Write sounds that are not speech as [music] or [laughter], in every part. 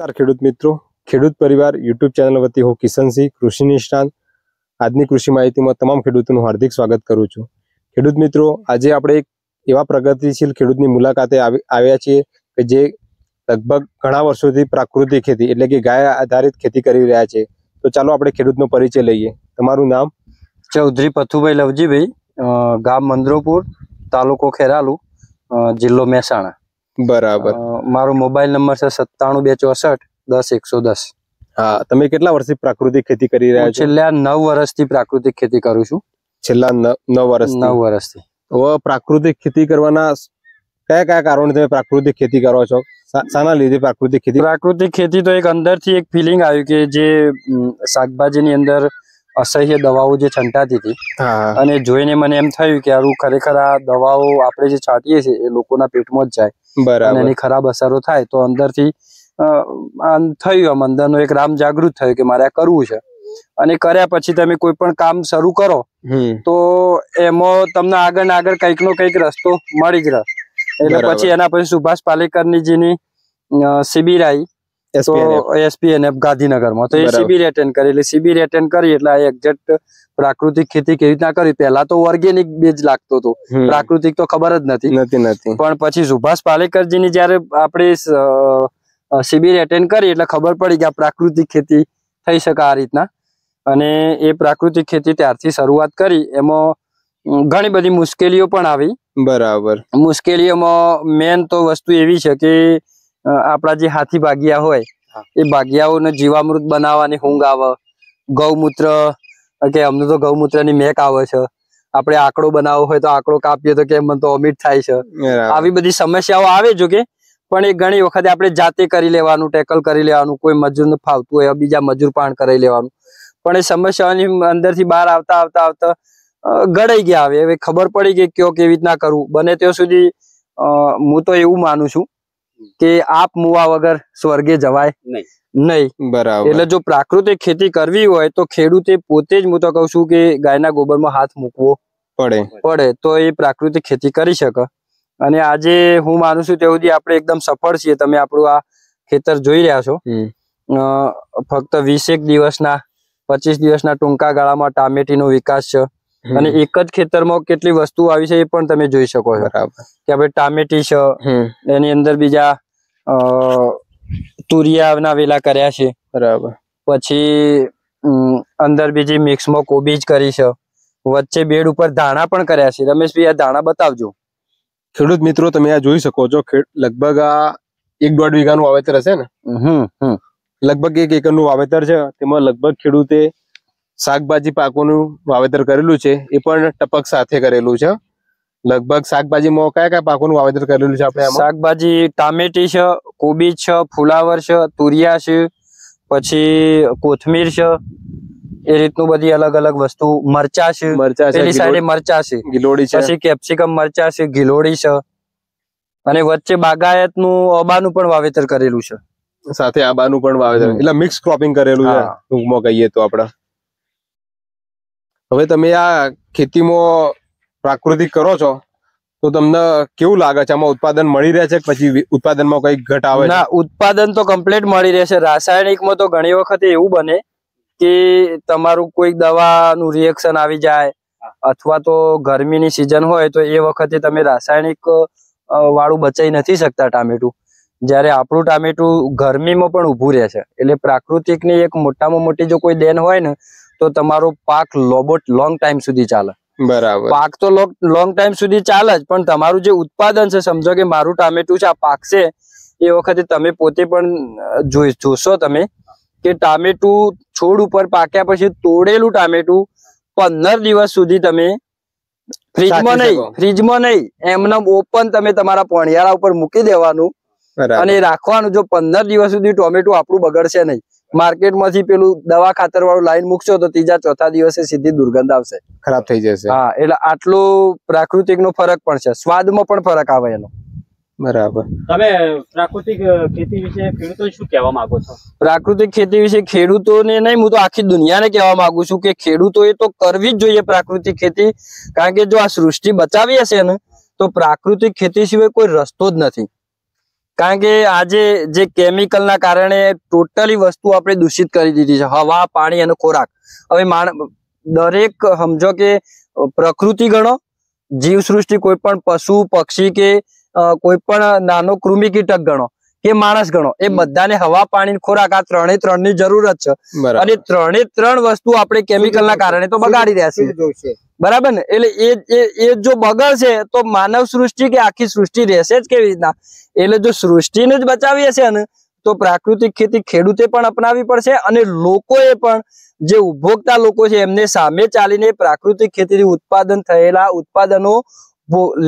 નમસ્કાર ખેડૂત મિત્રો ખેડૂત પરિવાર યુટ્યુબ ચેનલ વતી હું કિશનસિંહ કૃષિ નિષ્ણાંત આજની કૃષિ માહિતીમાં તમામ ખેડૂતોનું હાર્દિક સ્વાગત કરું છું ખેડૂત મિત્રો આજે આપણે એક એવા પ્રગતિશીલ ખેડૂતની મુલાકાતે આવ્યા છીએ કે જે લગભગ ઘણા વર્ષોથી પ્રાકૃતિક ખેતી એટલે કે ગાય આધારિત ખેતી કરી રહ્યા છે તો ચાલો આપણે ખેડૂતનો પરિચય લઈએ તમારું નામ ચૌધરી પથુભાઈ લવજીભાઈ ગામ મંદ્રોપુર તાલુકો ખેરાલુ જિલ્લો મહેસાણા બરાબર મારો મોબાઈલ નંબર છે સત્તાણું બે ચોસઠ દસ એકસો દસ હા તમે કેટલા વર્ષથી પ્રાકૃતિક ખેતી કરી રહ્યા છો છેલ્લા નવ વર્ષથી પ્રાકૃતિક ખેતી કરું છું છેલ્લા નવ વર્ષ નવ વર્ષથી હવે પ્રાકૃતિક ખેતી કરવાના કયા કયા કારણે તમે પ્રાકૃતિક ખેતી કરો છો શાના લીધે પ્રાકૃતિક ખેતી પ્રાકૃતિક ખેતી તો એક અંદરથી એક ફિલિંગ આવ્યું કે જે શાકભાજીની અંદર અસહ્ય દવાઓ જે છંટાતી હતી અને જોઈને મને એમ થયું કે આરું ખરેખર આ દવાઓ આપણે જે છાંટીએ છીએ એ લોકોના પેટમાં જ જાય બરાબર એની ખરાબ અસરો થાય તો અંદરથી થયું આમ અંદરનો એક રામ જાગૃત થયો કે મારે આ કરવું છે અને કર્યા પછી તમે કોઈ પણ કામ શરૂ કરો તો એમાં તમને આગળ ને આગળ કંઈક નો કંઈક રસ્તો મળી જ રહે એટલે પછી એના પછી સુભાષ પાલેકરની પાલેકરનીજીની શિબિર આવી તો એસપીએનએફ ગાંધીનગરમાં તો એ સીબી એટેન્ડ કરી એટલે સીબી એટેન્ડ કરી એટલે એક્ઝેક્ટ પ્રાકૃતિક ખેતી કેવી રીતના કરી પહેલા તો ઓર્ગેનિક બેજ લાગતો હતો પ્રાકૃતિક તો ખબર જ નથી નથી નથી પણ પછી સુભાષ પાલેકરજીની જયારે આપણે શિબિર એટેન્ડ કરી એટલે ખબર પડી કે આ પ્રાકૃતિક ખેતી થઈ શકે આ રીતના અને એ પ્રાકૃતિક ખેતી ત્યારથી શરૂઆત કરી એમાં ઘણી બધી મુશ્કેલીઓ પણ આવી બરાબર મુશ્કેલીઓમાં મેન તો વસ્તુ એવી છે કે આપણા જે હાથી ભાગિયા હોય એ ભાગિયાઓને જીવામૃત બનાવવાની ઊંઘ આવે ગૌમૂત્ર કે અમને તો ગૌમૂત્રની મેક આવે છે આપણે આંકડો બનાવવો હોય તો આંકડો કાપીએ તો કેમ તો ઓમિટ થાય છે આવી બધી સમસ્યાઓ આવે જો કે પણ એ ઘણી વખત આપણે જાતે કરી લેવાનું ટેકલ કરી લેવાનું કોઈ મજૂર મજૂરને ફાવતું હોય બીજા મજૂર પાણ કરી લેવાનું પણ એ સમસ્યાઓની અંદરથી બહાર આવતા આવતા આવતા ગળાઈ ગયા આવે હવે ખબર પડી કે કયો કેવી રીતના કરવું બને ત્યાં સુધી હું તો એવું માનું છું કે આપ મુવા વગર સ્વર્ગે જવાય નહીં નહીં બરાબર એટલે જો પ્રાકૃતિક ખેતી કરવી હોય તો ખેડૂતે પોતે જ હું તો કઉ છું કે ગાયના ગોબરમાં હાથ મૂકવો પડે પડે તો એ પ્રાકૃતિક ખેતી કરી શકે અને આજે હું માનું છું ત્યાં સુધી આપણે એકદમ સફળ છીએ તમે આપણું આ ખેતર જોઈ રહ્યા છો ફક્ત વીસેક દિવસના પચીસ દિવસના ટૂંકા ગાળામાં ટામેટીનો વિકાસ છે અને એક જ ખેતરમાં કેટલી વસ્તુ આવી છે એ પણ તમે જોઈ શકો છો કે આપણે ટામેટી છે એની અંદર બીજા તુરિયા નાવેલા કર્યા છે બરાબર પછી અંદર બીજી મિક્સમાં કોબીજ કરી છે વચ્ચે બેડ ઉપર ધાણા પણ કર્યા છે રમેશભાઈ આ ધાણા બતાવજો ખેડૂત મિત્રો તમે આ જોઈ શકો છો લગભગ આ એક દોઢ વીઘાનું વાવેતર હશે ને લગભગ એક એકરનું વાવેતર છે તેમાં લગભગ ખેડૂતે શાકભાજી પાકોનું વાવેતર કરેલું છે એ પણ ટપક સાથે કરેલું છે લગભગ શાકભાજીમાં કયા કયા પાકોનું વાવેતર કરેલું છે આપણે શાકભાજી ટામેટી છે કોબીજ છે ફુલાવર છે તુરિયા છે પછી કોથમીર છે એ રીતનું બધી અલગ અલગ વસ્તુ મરચા છે મરચા પેલી સાઈડે મરચા છે ગિલોડી છે પછી કેપ્સિકમ મરચા છે ગીલોડી છે અને વચ્ચે બાગાયત નું અબાનું પણ વાવેતર કરેલું છે સાથે આબાનું પણ વાવેતર એટલે મિક્સ ક્રોપિંગ કરેલું છે ટૂંકમાં કહીએ તો આપડે હવે તમે આ ખેતીમાં પ્રાકૃતિક કરો છો તો તમને કેવું લાગે છે આમાં ઉત્પાદન મળી રહે છે પછી ઉત્પાદનમાં કઈ ઘટ આવે ના ઉત્પાદન તો કમ્પ્લીટ મળી રહેશે રાસાયણિકમાં તો ઘણી વખત એવું બને કે તમારું કોઈ દવાનું રિએક્શન આવી જાય અથવા તો ગરમીની સિઝન હોય તો એ વખતે તમે રાસાયણિક વાળું બચાવી નથી શકતા ટામેટું જ્યારે આપણું ટામેટું ગરમીમાં પણ ઊભું રહે છે એટલે પ્રાકૃતિકની એક મોટામાં મોટી જો કોઈ દેન હોય ને તો તમારો પાક લોબોટ લોંગ ટાઈમ સુધી ચાલે બરાબર પાક તો લોંગ ટાઈમ સુધી ચાલે જ પણ તમારું જે ઉત્પાદન છે સમજો કે મારું ટામેટું છે આ છે એ વખતે તમે પોતે પણ જોઈ જોશો તમે કે ટામેટું છોડ ઉપર પાક્યા પછી તોડેલું ટામેટું પંદર દિવસ સુધી તમે ફ્રીજમાં નહીં ફ્રીજમાં નહીં એમને ઓપન તમે તમારા પોણિયારા ઉપર મૂકી દેવાનું અને રાખવાનું જો પંદર દિવસ સુધી ટોમેટું આપણું બગડશે નહીં માર્કેટમાંથી પેલું દવા ખાતર વાળું લાઈન મૂકશો તો ત્રીજા ચોથા દિવસે સીધી દુર્ગંધ આવશે ખરાબ થઈ જશે હા એટલે આટલો પ્રાકૃતિક નો ફરક પણ છે સ્વાદમાં પણ ફરક આવે એનો બરાબર તમે પ્રાકૃતિક ખેતી વિશે ખેડૂતો કહેવા માંગો છો પ્રાકૃતિક ખેતી વિશે ખેડૂતોને નહીં હું તો આખી દુનિયાને કહેવા માંગુ છું કે ખેડૂતોએ તો કરવી જ જોઈએ પ્રાકૃતિક ખેતી કારણ કે જો આ સૃષ્ટિ બચાવી હશે ને તો પ્રાકૃતિક ખેતી સિવાય કોઈ રસ્તો જ નથી કારણ કે આજે જે કેમિકલના કારણે ટોટલી વસ્તુ આપણે દૂષિત કરી દીધી છે હવા પાણી અને ખોરાક હવે દરેક સમજો કે પ્રકૃતિ ગણો જીવસૃષ્ટિ કોઈ પણ પશુ પક્ષી કે કોઈ પણ નાનો કૃમિ કીટક ગણો કે માણસ ગણો એ બધાને હવા પાણી ખોરાક આ ત્રણે ત્રણ ની જરૂરત છે અને ત્રણે ત્રણ વસ્તુ આપણે કેમિકલ ના કારણે તો બગાડી રહ્યા છીએ બરાબર ને એટલે એ એ જો બગડશે તો માનવ સૃષ્ટિ કે આખી સૃષ્ટિ રહેશે જ કેવી રીતના એટલે જો સૃષ્ટિને જ બચાવી હશે ને તો પ્રાકૃતિક ખેતી ખેડૂતે પણ અપનાવી પડશે અને લોકોએ પણ જે ઉપભોક્તા લોકો છે એમને સામે ચાલીને પ્રાકૃતિક ખેતીથી ઉત્પાદન થયેલા ઉત્પાદનો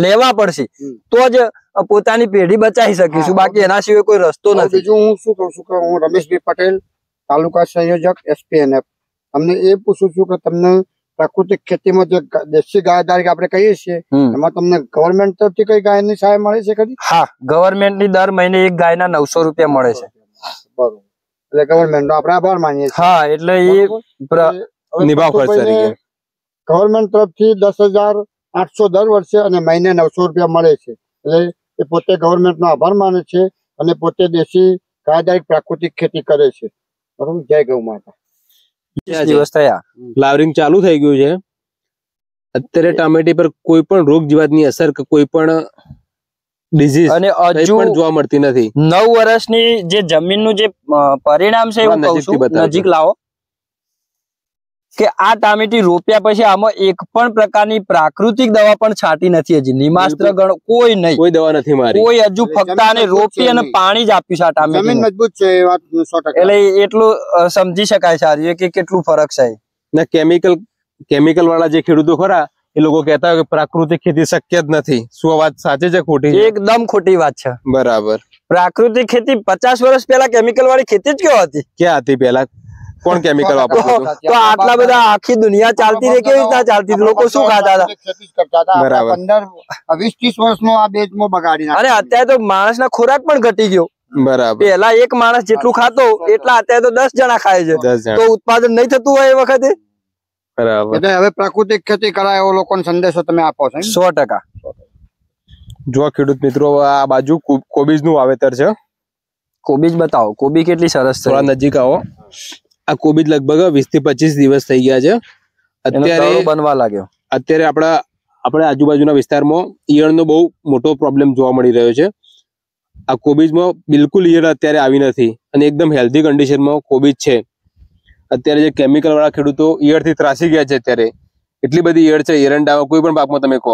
લેવા પડશે તો જ પોતાની પેઢી બચાવી શકીશું બાકી એના સિવાય કોઈ રસ્તો નથી બીજું હું શું કહું છું કે હું રમેશભાઈ પટેલ તાલુકા સંયોજક એસપીએનએફ અમને એ પૂછું છું કે તમને પ્રાકૃતિક ખેતીમાં જે દેશી ગાય દર આપણે કહીએ છીએ એમાં તમને ગવર્મેન્ટ તરફથી કઈ ગાયની સહાય મળે છે કદી હા ગવર્મેન્ટની દર મહિને એક ગાયના નવસો રૂપિયા મળે છે બરોબર એટલે ગવર્મેન્ટનો આપણે આભાર માનીએ હા એટલે એ નિભાવ ખર્ચ તરીકે ગવર્મેન્ટ તરફથી દસ હજાર આઠસો દર વર્ષે અને મહિને નવસો રૂપિયા મળે છે એટલે એ પોતે ગવર્મેન્ટ નો આભાર માને છે અને પોતે દેશી કાયદાયક પ્રાકૃતિક ખેતી કરે છે બરોબર જય ગૌ માતા ફ્લાવરિંગ ચાલુ થઈ ગયું છે અત્યારે ટામેટી પર કોઈ પણ રોગ જીવાતની અસર કે કોઈ પણ ડિઝીઝ અને હજુ જોવા મળતી નથી નવ વર્ષની જે જમીનનું જે પરિણામ છે એવું નજીક લાવો કે આ ટામેટી રોપ્યા પછી આમાં એક પણ પ્રકારની પ્રાકૃતિક દવા પણ છાટી નથી હજી નિમાસ્ત્ર ગણ કોઈ નહીં કોઈ દવા નથી મારી કોઈ હજુ ફક્ત આને રોપી અને પાણી જ આપ્યું છે આ ટામેટી મજબૂત છે એટલે એટલું સમજી શકાય સારી કે કેટલું ફરક છે ને કેમિકલ કેમિકલ વાળા જે ખેડૂતો ખરા એ લોકો કહેતા કે પ્રાકૃતિક ખેતી શક્ય જ નથી શું વાત સાચી છે ખોટી એકદમ ખોટી વાત છે બરાબર પ્રાકૃતિક ખેતી પચાસ વર્ષ પહેલા કેમિકલ વાળી ખેતી જ ક્યાં હતી ક્યાં હતી પેલા કોણ કેમિકલ વાપરતું તો આટલા બધા આખી દુનિયા ચાલતી રહી કેવી રીતે ચાલતી લોકો શું ખાતા હતા બરાબર 15 20 30 વર્ષનો આ બેચમો બગાડી નાખ્યો અરે અત્યારે તો માણસના ખોરાક પણ ઘટી ગયો બરાબર પહેલા એક માણસ જેટલું ખાતો એટલા અત્યારે તો 10 જણા ખાય છે તો ઉત્પાદન નહીં થતું હોય એ વખતે બરાબર એટલે હવે પ્રાકૃતિક ખેતી કરાય એવો લોકોને સંદેશો તમે આપો છો 100% જો ખેડૂત મિત્રો આ બાજુ કોબીજ નું વાવેતર છે કોબીજ બતાવો કોબી કેટલી સરસ છે થોડા નજીક આવો આ કોબીજ લગભગ વીસ થી પચીસ દિવસ થઈ ગયા છે અત્યારે બનવા લાગ્યો અત્યારે આપણા આપણે આજુબાજુના વિસ્તારમાં ઈયળનો બહુ મોટો પ્રોબ્લેમ જોવા મળી રહ્યો છે આ કોબીજમાં બિલકુલ ઈયળ અત્યારે આવી નથી અને એકદમ હેલ્ધી કન્ડિશનમાં કોબીજ છે અત્યારે જે કેમિકલ વાળા ખેડૂતો ઈયળથી ત્રાસી ગયા છે અત્યારે એટલી બધી ઈયળ છે એરંડા કોઈ પણ પાકમાં તમે કહો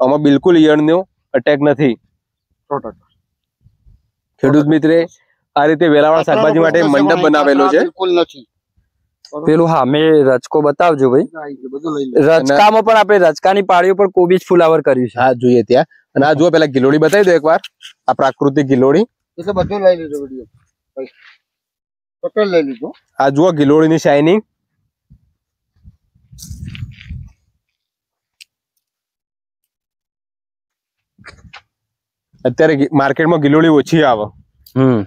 આમાં બિલકુલ ઈયળનો અટેક નથી ખેડૂત મિત્રે આ રીતે વેલાવાળા શાકભાજી માટે મંડપ બનાવેલો છે પેલું હા મેં રચકો બતાવજો ભાઈ રચકામાં પણ આપણે રચકાની પાળીઓ પર કોબીજ ફુલાવર કર્યું છે હા જોઈએ ત્યાં અને આ જુઓ પેલા ગિલોડી બતાવી દો એક વાર આ પ્રાકૃતિક ગિલોડી બધું લઈ લીધું પટેલ લઈ લીધું આ જુઓ ની શાઇનિંગ અત્યારે માર્કેટમાં ગિલોડી ઓછી આવે હમ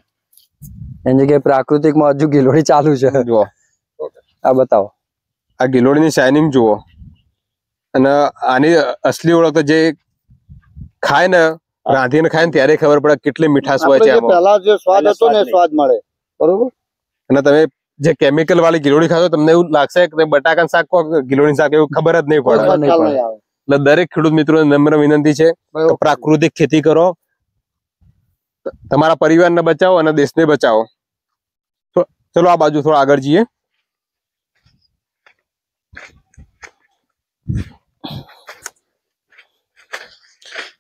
એની જગ્યાએ પ્રાકૃતિકમાં હજુ ગિલોડી ચાલુ છે જુઓ આ બતાવો આ ગિલોડીની શાઇનિંગ જુઓ અને આની અસલી ઓળખ જે ખાય ને રાંધીને ખાય ને ત્યારે ખબર પડે કેટલી મીઠાશ હોય છે પહેલા જે સ્વાદ હતો ને સ્વાદ મળે બરોબર અને તમે જે કેમિકલ વાળી ગિલોડી ખાશો તમને એવું લાગશે કે બટાકાનું શાક કો ગિલોડી શાક એવું ખબર જ નહીં પડે એટલે દરેક ખેડૂત મિત્રોને નમ્ર વિનંતી છે પ્રાકૃતિક ખેતી કરો તમારા પરિવારને બચાવો અને દેશને બચાવો ચલો આ બાજુ થોડા આગળ જઈએ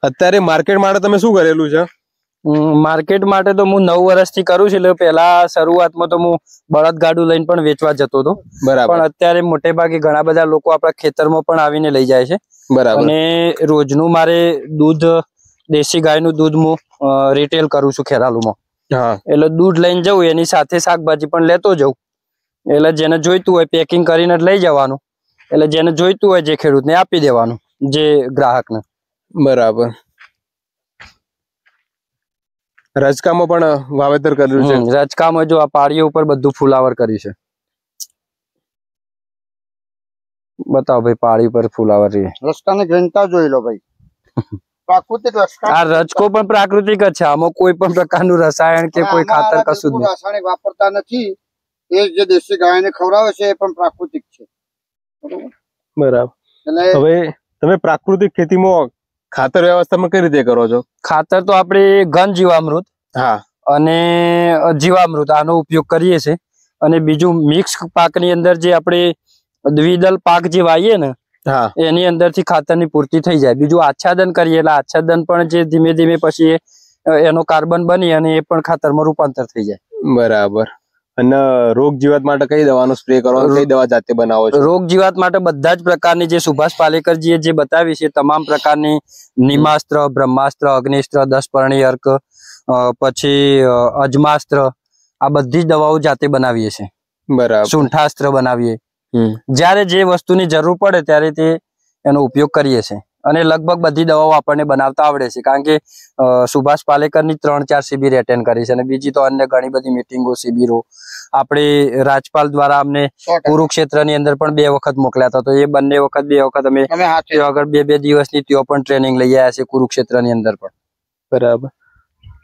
અત્યારે માર્કેટ માટે તમે શું કરેલું છે માર્કેટ માટે તો હું નવ વર્ષથી કરું છું એટલે પેલા શરૂઆતમાં તો હું બળદ ગાડું લઈને પણ વેચવા જતો હતો પણ અત્યારે મોટે ભાગે ઘણા બધા લોકો આપણા ખેતરમાં પણ આવીને લઈ જાય છે બરાબર અને રોજનું મારે દૂધ દેશી ગાયનું દૂધ હું રિટેલ કરું છું ખેરાલુમાં એટલે દૂધ લઈને જવું એની સાથે શાકભાજી પણ લેતો જવું એટલે જેને જોઈતું હોય પેકિંગ કરીને લઈ જવાનું એટલે જેને જોઈતું હોય જે ખેડૂત ને આપી દેવાનું જે ગ્રાહકને બરાબર રજકામાં પણ વાવેતર કર્યું છે રજકામાં જો આ પાળીઓ ઉપર બધું ફુલાવર કર્યું છે બતાવો ભાઈ પાળી પર ફુલાવર રસ્તાની ઘનતા જોઈ લો ભાઈ [laughs] પ્રાકૃતિક પણ પ્રાકૃતિક જ છે આમાં કોઈ પણ પ્રકારનું રસાયણ કે કોઈ ખાતર કશું જ રાસાયણિક વાપરતા નથી એ જે દેશી ગાયને ખવડાવે છે એ પણ પ્રાકૃતિક છે બરાબર હવે તમે પ્રાકૃતિક ખેતીમાં ખાતર વ્યવસ્થામાં કઈ રીતે કરો છો ખાતર તો આપણે ઘન જીવામૃત હા અને જીવામૃત આનો ઉપયોગ કરીએ છીએ અને બીજું મિક્સ પાકની અંદર જે આપણે દ્વિદલ પાક જે વાવીએ ને એની અંદરથી ખાતરની પૂર્તિ થઈ જાય બીજું આચ્છાદન કરીએ એટલે આચ્છાદન પણ જે ધીમે ધીમે પછી એનો કાર્બન બની અને એ પણ ખાતરમાં રૂપાંતર થઈ જાય બરાબર અને રોગ જીવાત માટે કઈ દવાનો સ્પ્રે કરવાનો કઈ દવા જાતે બનાવો રોગ જીવાત માટે બધા જ પ્રકારની જે સુભાષ પાલેકરજીએ જે બતાવી છે તમામ પ્રકારની નિમાસ્ત્ર બ્રહ્માસ્ત્ર અગ્નિસ્ત્ર દસપર્ણી અર્ક પછી અજમાસ્ત્ર આ બધી જ દવાઓ જાતે બનાવીએ છીએ બરાબર સૂંઠાસ્ત્ર બનાવીએ જ્યારે જે વસ્તુની જરૂર પડે ત્યારે તે એનો ઉપયોગ કરીએ છીએ અને લગભગ બધી દવાઓ આપણને બનાવતા આવડે છે કારણ કે સુભાષ પાલેકરની ત્રણ ચાર શિબિર એટેન્ડ કરી છે અને બીજી તો અન્ય ઘણી બધી મિટિંગો શિબિરો આપણે રાજપાલ દ્વારા અમને કુરુક્ષેત્રની અંદર પણ બે વખત મોકલ્યા હતા તો એ બંને વખત બે વખત અમે આગળ બે બે દિવસની ત્યાં પણ ટ્રેનિંગ લઈ આવ્યા છે કુરુક્ષેત્રની અંદર પણ બરાબર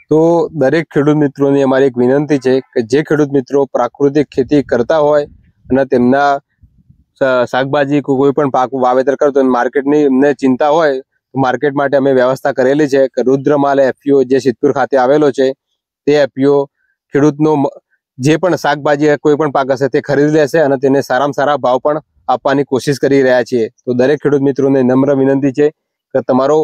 તો દરેક ખેડૂત મિત્રોની અમારી એક વિનંતી છે કે જે ખેડૂત મિત્રો પ્રાકૃતિક ખેતી કરતા હોય અને તેમના શાકભાજી કોઈ પણ પાક વાવેતર કરતો તો માર્કેટની અમને ચિંતા હોય માર્કેટ માટે અમે વ્યવસ્થા કરેલી છે કે રુદ્રમાલ એફપીઓ જે સિદ્ધપુર ખાતે આવેલો છે તે એફપીઓ ખેડૂતનો જે પણ શાકભાજી કોઈ પણ પાક હશે તે ખરીદી લેશે અને તેને સારામાં સારા ભાવ પણ આપવાની કોશિશ કરી રહ્યા છીએ તો દરેક ખેડૂત મિત્રોને નમ્ર વિનંતી છે કે તમારો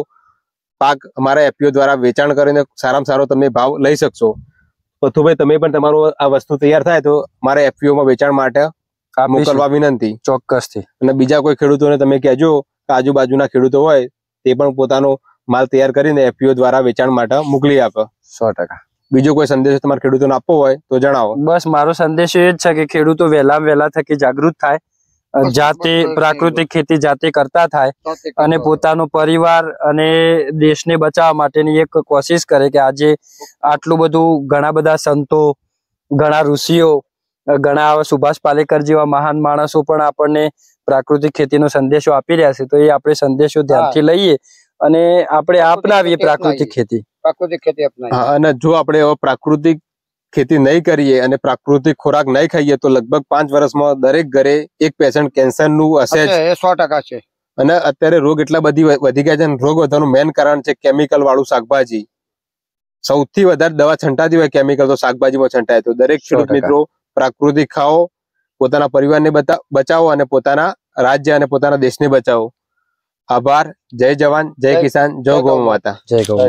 પાક અમારા એફપીઓ દ્વારા વેચાણ કરીને સારામાં સારો તમે ભાવ લઈ શકશો પથુભાઈ તમે પણ તમારો આ વસ્તુ તૈયાર થાય તો મારા એફપીઓમાં વેચાણ માટે મોકલવા વિનંતી ચોક્કસથી અને બીજા કોઈ ખેડૂતોને તમે કહેજો કે આજુબાજુના ખેડૂતો હોય તે પણ પોતાનો માલ તૈયાર કરીને એફપીઓ દ્વારા વેચાણ માટે મોકલી આપે સો ટકા બીજો કોઈ સંદેશ તમારે ખેડૂતોને આપવો હોય તો જણાવો બસ મારો સંદેશ એ જ છે કે ખેડૂતો વહેલા વહેલા થકી જાગૃત થાય જાતે પ્રાકૃતિક ખેતી જાતે કરતા થાય અને પોતાનો પરિવાર અને દેશને બચાવવા માટેની એક કોશિશ કરે કે આજે આટલું બધું ઘણા બધા સંતો ઘણા ઋષિઓ ઘણા સુભાષ પાલેકર જેવા મહાન માણસો પણ આપણને પ્રાકૃતિક ખેતીનો સંદેશો આપી રહ્યા છે તો એ આપણે સંદેશો ધ્યાનથી લઈએ અને આપણે અપનાવીએ પ્રાકૃતિક ખેતી પ્રાકૃતિક ખેતી અપનાવીએ અને જો આપણે પ્રાકૃતિક ખેતી નહીં કરીએ અને પ્રાકૃતિક ખોરાક નહીં ખાઈએ તો લગભગ પાંચ વર્ષમાં દરેક ઘરે એક પેશન્ટ કેન્સર નું હશે સો ટકા છે અને અત્યારે રોગ એટલા બધી વધી ગયા છે રોગ વધવાનું મેન કારણ છે કેમિકલ વાળું શાકભાજી સૌથી વધારે દવા છંટાતી હોય કેમિકલ તો શાકભાજીમાં છંટાય તો દરેક ખેડૂત મિત્રો પ્રાકૃતિક ખાઓ પોતાના પરિવારને બચાવો અને પોતાના રાજ્ય અને પોતાના દેશને બચાવો આભાર જય જવાન જય કિસાન જય ગૌ માતા જય ગૌ